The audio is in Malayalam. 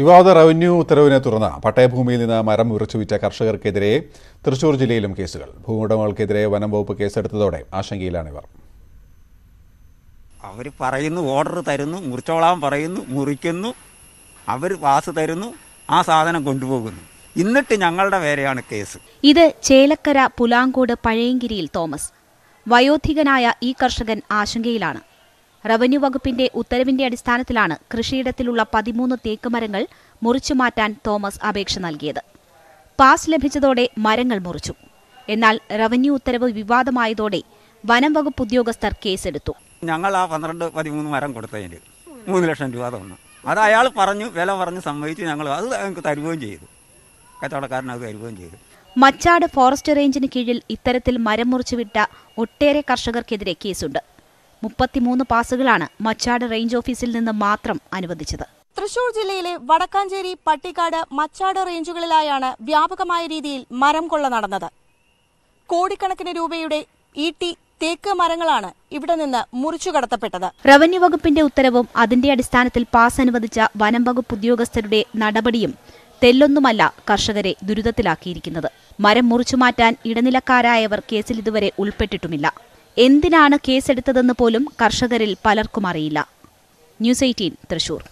വിവാദ റവന്യൂ ഉത്തരവിനെ തുടർന്ന് പട്ടയഭൂമിയിൽ നിന്ന് മരം ഉറച്ചുവിറ്റ കർഷകർക്കെതിരെ തൃശൂർ ജില്ലയിലും കേസുകൾ ഭൂവുടമകൾക്കെതിരെ വനം വകുപ്പ് കേസെടുത്തതോടെ ആശങ്കയിലാണിവർ അവർ പറയുന്നു ഓർഡർ തരുന്നു മുറിച്ചോളാൻ പറയുന്നു മുറിക്കുന്നു അവർ വാസ് തരുന്നു ആ സാധനം കൊണ്ടുപോകുന്നു എന്നിട്ട് ഞങ്ങളുടെ വേറെയാണ് കേസ് ഇത് ചേലക്കര പുലാങ്കോട് പഴയങ്കിരിയിൽ തോമസ് വയോധികനായ ഈ കർഷകൻ ആശങ്കയിലാണ് റവന്യൂ വകുപ്പിന്റെ ഉത്തരവിന്റെ അടിസ്ഥാനത്തിലാണ് കൃഷിയിടത്തിലുള്ള പതിമൂന്ന് തേക്ക് മരങ്ങൾ മുറിച്ചു മാറ്റാൻ തോമസ് അപേക്ഷ നൽകിയത് പാസ് ലഭിച്ചതോടെ മരങ്ങൾ മുറിച്ചു എന്നാൽ റവന്യൂ ഉത്തരവ് വിവാദമായതോടെ വനം വകുപ്പ് ഉദ്യോഗസ്ഥർ കേസെടുത്തു ഞങ്ങൾ ആ പന്ത്രണ്ട് പതിമൂന്ന് മരം കൊടുത്തതിന് മൂന്ന് ലക്ഷം രൂപ തന്നു അത് അയാൾ പറഞ്ഞു വില പറഞ്ഞ് സമ്മതിച്ചു ഞങ്ങൾ അത് ഞങ്ങൾക്ക് തരുകയും ചെയ്തു കച്ചവടക്കാരൻ അത് തരുകയും ചെയ്തു മച്ചാട് ഫോറസ്റ്റ് റേഞ്ചിന് കീഴിൽ ഇത്തരത്തിൽ മരം മുറിച്ചുവിട്ട ഒട്ടേറെ കർഷകർക്കെതിരെ കേസുണ്ട് മുപ്പത്തിമൂന്ന് പാസുകളാണ് മച്ചാട് റേഞ്ച് ഓഫീസിൽ നിന്ന് മാത്രം അനുവദിച്ചത് തൃശൂർ ജില്ലയിലെ വടക്കാഞ്ചേരി പട്ടിക്കാട് മച്ചാട് റേഞ്ചുകളിലായാണ് വ്യാപകമായ രീതിയിൽ മരം കൊള്ള നടന്നത് കോടിക്കണക്കിന് രൂപയുടെ ഈട്ടി തേക്ക് മരങ്ങളാണ് ഇവിടെ നിന്ന് മുറിച്ചു കടത്തപ്പെട്ടത് റവന്യൂ വകുപ്പിന്റെ ഉത്തരവും അതിന്റെ അടിസ്ഥാനത്തിൽ പാസ് അനുവദിച്ച വനം വകുപ്പ് ഉദ്യോഗസ്ഥരുടെ നടപടിയും തെല്ലൊന്നുമല്ല കർഷകരെ ദുരിതത്തിലാക്കിയിരിക്കുന്നത് മരം മുറിച്ചു മാറ്റാൻ ഇടനിലക്കാരായവർ കേസിൽ ഇതുവരെ ഉൾപ്പെട്ടിട്ടുമില്ല എന്തിനാണ് കേസെടുത്തതെന്ന് പോലും കർഷകരിൽ പലർക്കും അറിയില്ല ന്യൂസ് എയ്റ്റീൻ തൃശൂർ